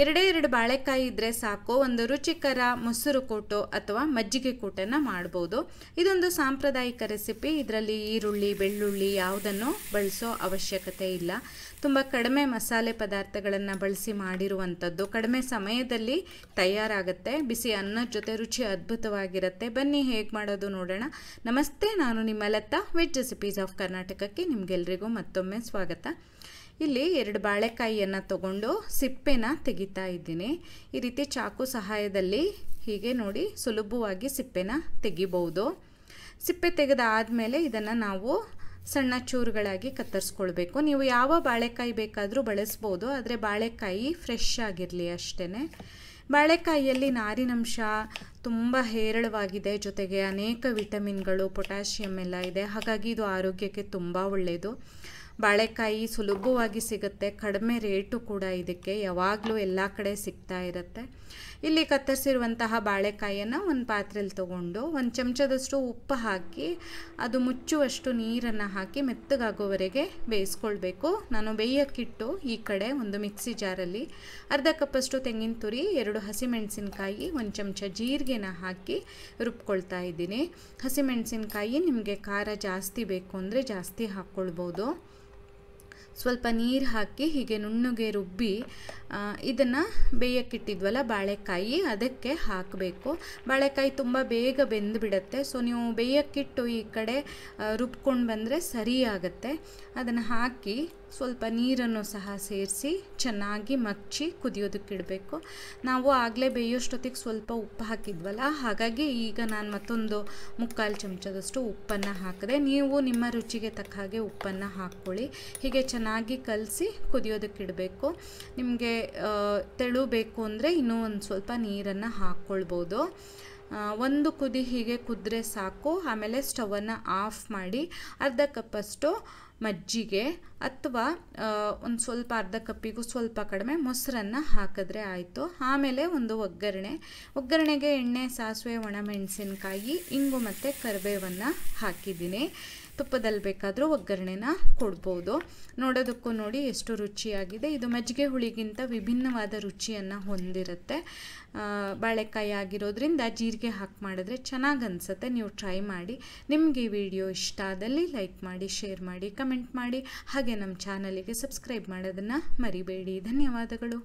ಎರಡೇ ಎರಡು ಬಾಳೆಕಾಯಿ ಇದ್ದರೆ ಸಾಕು ಒಂದು ರುಚಿಕರ ಮೊಸರು ಕೂಟು ಅಥವಾ ಮಜ್ಜಿಗೆ ಕೂಟನ್ನು ಮಾಡ್ಬೋದು ಇದೊಂದು ಸಾಂಪ್ರದಾಯಿಕ ರೆಸಿಪಿ ಇದರಲ್ಲಿ ಈರುಳ್ಳಿ ಬೆಳ್ಳುಳ್ಳಿ ಯಾವುದನ್ನು ಬಳಸೋ ಅವಶ್ಯಕತೆ ಇಲ್ಲ ತುಂಬ ಕಡಿಮೆ ಮಸಾಲೆ ಪದಾರ್ಥಗಳನ್ನು ಬಳಸಿ ಮಾಡಿರುವಂಥದ್ದು ಕಡಿಮೆ ಸಮಯದಲ್ಲಿ ತಯಾರಾಗುತ್ತೆ ಬಿಸಿ ಅನ್ನದ ಜೊತೆ ರುಚಿ ಅದ್ಭುತವಾಗಿರುತ್ತೆ ಬನ್ನಿ ಹೇಗೆ ಮಾಡೋದು ನೋಡೋಣ ನಮಸ್ತೆ ನಾನು ನಿಮ್ಮ ಲತಾ ವೆಜ್ ರೆಸಿಪೀಸ್ ಆಫ್ ಕರ್ನಾಟಕಕ್ಕೆ ನಿಮಗೆಲ್ರಿಗೂ ಮತ್ತೊಮ್ಮೆ ಸ್ವಾಗತ ಇಲ್ಲಿ ಎರಡು ಬಾಳೆಕಾಯಿಯನ್ನು ತಗೊಂಡು ಸಿಪ್ಪೆನ ತೆಗಿತಾ ಇದ್ದೀನಿ ಈ ರೀತಿ ಚಾಕು ಸಹಾಯದಲ್ಲಿ ಹೀಗೆ ನೋಡಿ ಸುಲಭವಾಗಿ ಸಿಪ್ಪೆನ ತೆಗಿಬೋದು ಸಿಪ್ಪೆ ತೆಗೆದಾದಮೇಲೆ ಇದನ್ನು ನಾವು ಸಣ್ಣ ಚೂರುಗಳಾಗಿ ಕತ್ತರಿಸ್ಕೊಳ್ಬೇಕು ನೀವು ಯಾವ ಬಾಳೆಕಾಯಿ ಬೇಕಾದರೂ ಬಳಸ್ಬೋದು ಆದರೆ ಬಾಳೆಕಾಯಿ ಫ್ರೆಶ್ ಆಗಿರಲಿ ಅಷ್ಟೇ ಬಾಳೆಕಾಯಿಯಲ್ಲಿ ನಾರಿನಂಶ ತುಂಬ ಹೇರಳವಾಗಿದೆ ಜೊತೆಗೆ ಅನೇಕ ವಿಟಮಿನ್ಗಳು ಪೊಟ್ಯಾಷಿಯಮ್ ಎಲ್ಲ ಇದೆ ಹಾಗಾಗಿ ಇದು ಆರೋಗ್ಯಕ್ಕೆ ತುಂಬ ಒಳ್ಳೆಯದು ಬಾಳೆಕಾಯಿ ಸುಲಭವಾಗಿ ಸಿಗುತ್ತೆ ಕಡಿಮೆ ರೇಟು ಕೂಡ ಇದಕ್ಕೆ ಯಾವಾಗಲೂ ಎಲ್ಲ ಕಡೆ ಸಿಗ್ತಾ ಇರುತ್ತೆ ಇಲ್ಲಿ ಕತ್ತರಿಸಿರುವಂತಹ ಬಾಳೆಕಾಯಿಯನ್ನು ಒಂದು ಪಾತ್ರೆಯಲ್ಲಿ ತೊಗೊಂಡು ಒಂದು ಚಮಚದಷ್ಟು ಉಪ್ಪು ಹಾಕಿ ಅದು ಮುಚ್ಚುವಷ್ಟು ನೀರನ್ನು ಹಾಕಿ ಮೆತ್ತಗಾಗೋವರೆಗೆ ಬೇಯಿಸ್ಕೊಳ್ಬೇಕು ನಾನು ಬೇಯೋಕ್ಕಿಟ್ಟು ಈ ಕಡೆ ಒಂದು ಮಿಕ್ಸಿ ಜಾರಲ್ಲಿ ಅರ್ಧ ಕಪ್ಪಷ್ಟು ತೆಂಗಿನ ತುರಿ ಎರಡು ಹಸಿಮೆಣಸಿನಕಾಯಿ ಒಂದು ಚಮಚ ಜೀರಿಗೆನ ಹಾಕಿ ರುಬ್ಕೊಳ್ತಾ ಇದ್ದೀನಿ ಹಸಿಮೆಣಸಿನಕಾಯಿ ನಿಮಗೆ ಖಾರ ಜಾಸ್ತಿ ಬೇಕು ಅಂದರೆ ಜಾಸ್ತಿ ಹಾಕ್ಕೊಳ್ಬೋದು ಸ್ವಲ್ಪ ನೀರು ಹಾಕಿ ಹೀಗೆ ನುಣ್ಣಗೆ ರುಬ್ಬಿ ಇದನ್ನು ಬೇಯಕ್ಕಿಟ್ಟಿದ್ವಲ್ಲ ಬಾಳೆಕಾಯಿ ಅದಕ್ಕೆ ಹಾಕಬೇಕು ಬಾಳೆಕಾಯಿ ತುಂಬ ಬೇಗ ಬೆಂದುಬಿಡತ್ತೆ ಸೊ ನೀವು ಬೇಯಕ್ಕಿಟ್ಟು ಈ ಕಡೆ ರುಬ್ಕೊಂಡು ಬಂದರೆ ಸರಿಯಾಗತ್ತೆ ಅದನ್ನು ಹಾಕಿ ಸ್ವಲ್ಪ ನೀರನ್ನು ಸಹ ಸೇರಿಸಿ ಚೆನ್ನಾಗಿ ಮಚ್ಚಿ ಕುದಿಯೋದಕ್ಕಿಡಬೇಕು ನಾವು ಆಗಲೇ ಬೇಯೋಷ್ಟೊತ್ತಿಗೆ ಸ್ವಲ್ಪ ಉಪ್ಪು ಹಾಕಿದ್ವಲ್ಲ ಹಾಗಾಗಿ ಈಗ ನಾನು ಮತ್ತೊಂದು ಮುಕ್ಕಾಲು ಚಮಚದಷ್ಟು ಉಪ್ಪನ್ನು ಹಾಕಿದೆ ನೀವು ನಿಮ್ಮ ರುಚಿಗೆ ತಕ್ಕ ಹಾಗೆ ಉಪ್ಪನ್ನು ಹಾಕ್ಕೊಳ್ಳಿ ಹೀಗೆ ಚೆನ್ನಾಗಿ ಚೆನ್ನಾಗಿ ಕಲಸಿ ಕುದಿಯೋದಕ್ಕಿಡಬೇಕು ನಿಮಗೆ ತೆಳು ಬೇಕು ಅಂದರೆ ಇನ್ನೂ ಒಂದು ಸ್ವಲ್ಪ ನೀರನ್ನು ಹಾಕ್ಕೊಳ್ಬೋದು ಒಂದು ಕುದಿ ಹೀಗೆ ಕುದ್ರೆ ಸಾಕು ಆಮೇಲೆ ಸ್ಟವನ್ನು ಆಫ್ ಮಾಡಿ ಅರ್ಧ ಕಪ್ಪಷ್ಟು ಮಜ್ಜಿಗೆ ಅಥವಾ ಒಂದು ಸ್ವಲ್ಪ ಅರ್ಧ ಕಪ್ಪಿಗೂ ಸ್ವಲ್ಪ ಕಡಿಮೆ ಮೊಸರನ್ನು ಹಾಕಿದ್ರೆ ಆಯಿತು ಆಮೇಲೆ ಒಂದು ಒಗ್ಗರಣೆ ಒಗ್ಗರಣೆಗೆ ಎಣ್ಣೆ ಸಾಸಿವೆ ಒಣಮೆಣಸಿನ್ಕಾಯಿ ಇಂಗು ಮತ್ತು ಕರಿಬೇವನ್ನು ಹಾಕಿದ್ದೀನಿ ತುಪ್ಪದಲ್ಲಿ ಬೇಕಾದರೂ ಒಗ್ಗರಣೆನ ಕೊಡ್ಬೋದು ನೋಡೋದಕ್ಕೂ ನೋಡಿ ಎಷ್ಟು ರುಚಿಯಾಗಿದೆ ಇದು ಮಜ್ಜಿಗೆ ಹುಳಿಗಿಂತ ವಿಭಿನ್ನವಾದ ರುಚಿಯನ್ನು ಹೊಂದಿರುತ್ತೆ ಬಾಳೆಕಾಯಿ ಆಗಿರೋದ್ರಿಂದ ಜೀರಿಗೆ ಹಾಕಿ ಮಾಡಿದ್ರೆ ಚೆನ್ನಾಗಿ ಅನಿಸುತ್ತೆ ನೀವು ಟ್ರೈ ಮಾಡಿ ನಿಮಗೆ ಈ ವಿಡಿಯೋ ಇಷ್ಟ ಆದಲ್ಲಿ ಲೈಕ್ ಮಾಡಿ ಶೇರ್ ಮಾಡಿ ಕಮೆಂಟ್ ಮಾಡಿ ಹಾಗೆ ನಮ್ಮ ಚಾನಲಿಗೆ ಸಬ್ಸ್ಕ್ರೈಬ್ ಮಾಡೋದನ್ನು ಮರಿಬೇಡಿ ಧನ್ಯವಾದಗಳು